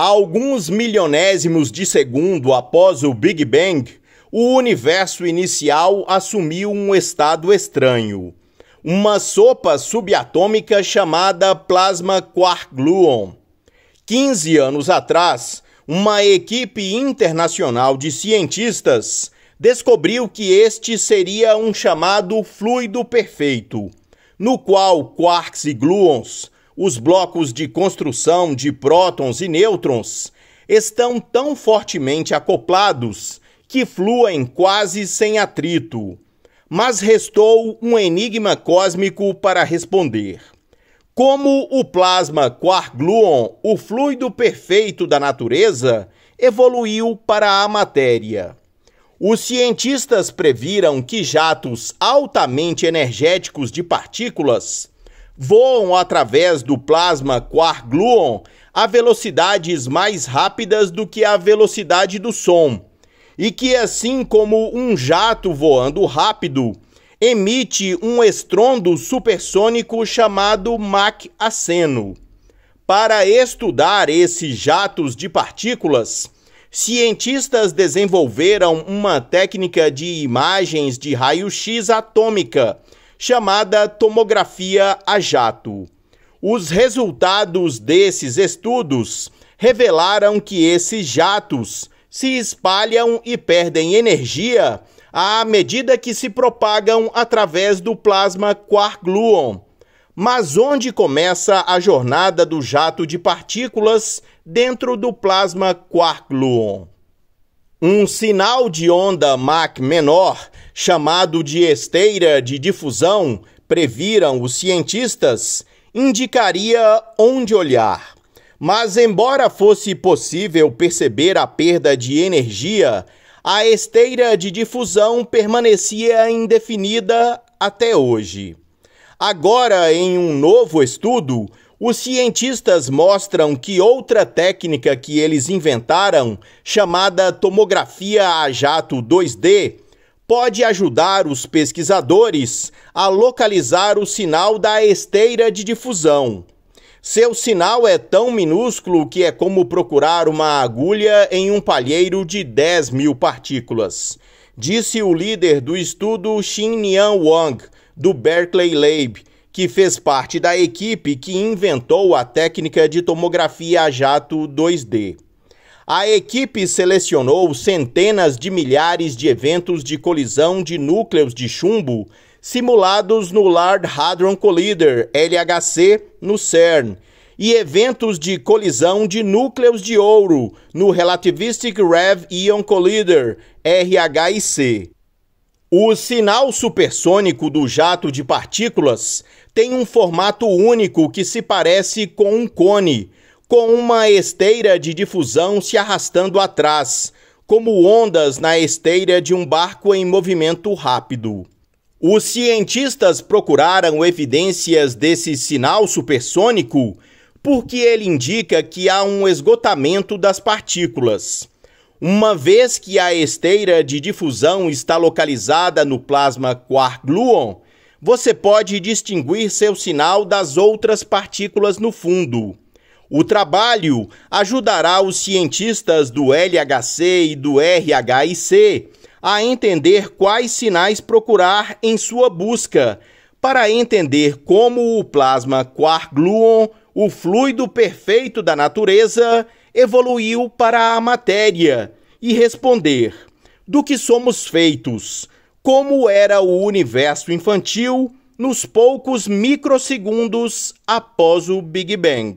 Alguns milionésimos de segundo após o Big Bang, o universo inicial assumiu um estado estranho. Uma sopa subatômica chamada plasma quark gluon. 15 anos atrás, uma equipe internacional de cientistas descobriu que este seria um chamado fluido perfeito, no qual quarks e gluons os blocos de construção de prótons e nêutrons estão tão fortemente acoplados que fluem quase sem atrito. Mas restou um enigma cósmico para responder. Como o plasma quark-gluon, o fluido perfeito da natureza, evoluiu para a matéria? Os cientistas previram que jatos altamente energéticos de partículas voam através do plasma quark-gluon a velocidades mais rápidas do que a velocidade do som, e que, assim como um jato voando rápido, emite um estrondo supersônico chamado Mach aceno. Para estudar esses jatos de partículas, cientistas desenvolveram uma técnica de imagens de raio-x atômica chamada tomografia a jato. Os resultados desses estudos revelaram que esses jatos se espalham e perdem energia à medida que se propagam através do plasma quark-gluon. Mas onde começa a jornada do jato de partículas dentro do plasma quark-gluon? Um sinal de onda Mach menor chamado de esteira de difusão, previram os cientistas, indicaria onde olhar. Mas, embora fosse possível perceber a perda de energia, a esteira de difusão permanecia indefinida até hoje. Agora, em um novo estudo, os cientistas mostram que outra técnica que eles inventaram, chamada tomografia a jato 2D, pode ajudar os pesquisadores a localizar o sinal da esteira de difusão. Seu sinal é tão minúsculo que é como procurar uma agulha em um palheiro de 10 mil partículas, disse o líder do estudo Xin-Nian Wang, do Berkeley Lab, que fez parte da equipe que inventou a técnica de tomografia a jato 2D. A equipe selecionou centenas de milhares de eventos de colisão de núcleos de chumbo simulados no Large Hadron Collider, LHC, no CERN, e eventos de colisão de núcleos de ouro no Relativistic Rev Ion Collider, RHIC. O sinal supersônico do jato de partículas tem um formato único que se parece com um cone, com uma esteira de difusão se arrastando atrás, como ondas na esteira de um barco em movimento rápido. Os cientistas procuraram evidências desse sinal supersônico porque ele indica que há um esgotamento das partículas. Uma vez que a esteira de difusão está localizada no plasma quark-gluon, você pode distinguir seu sinal das outras partículas no fundo. O trabalho ajudará os cientistas do LHC e do RHIC a entender quais sinais procurar em sua busca, para entender como o plasma quark-gluon, o fluido perfeito da natureza, evoluiu para a matéria e responder: do que somos feitos? Como era o universo infantil nos poucos microsegundos após o Big Bang?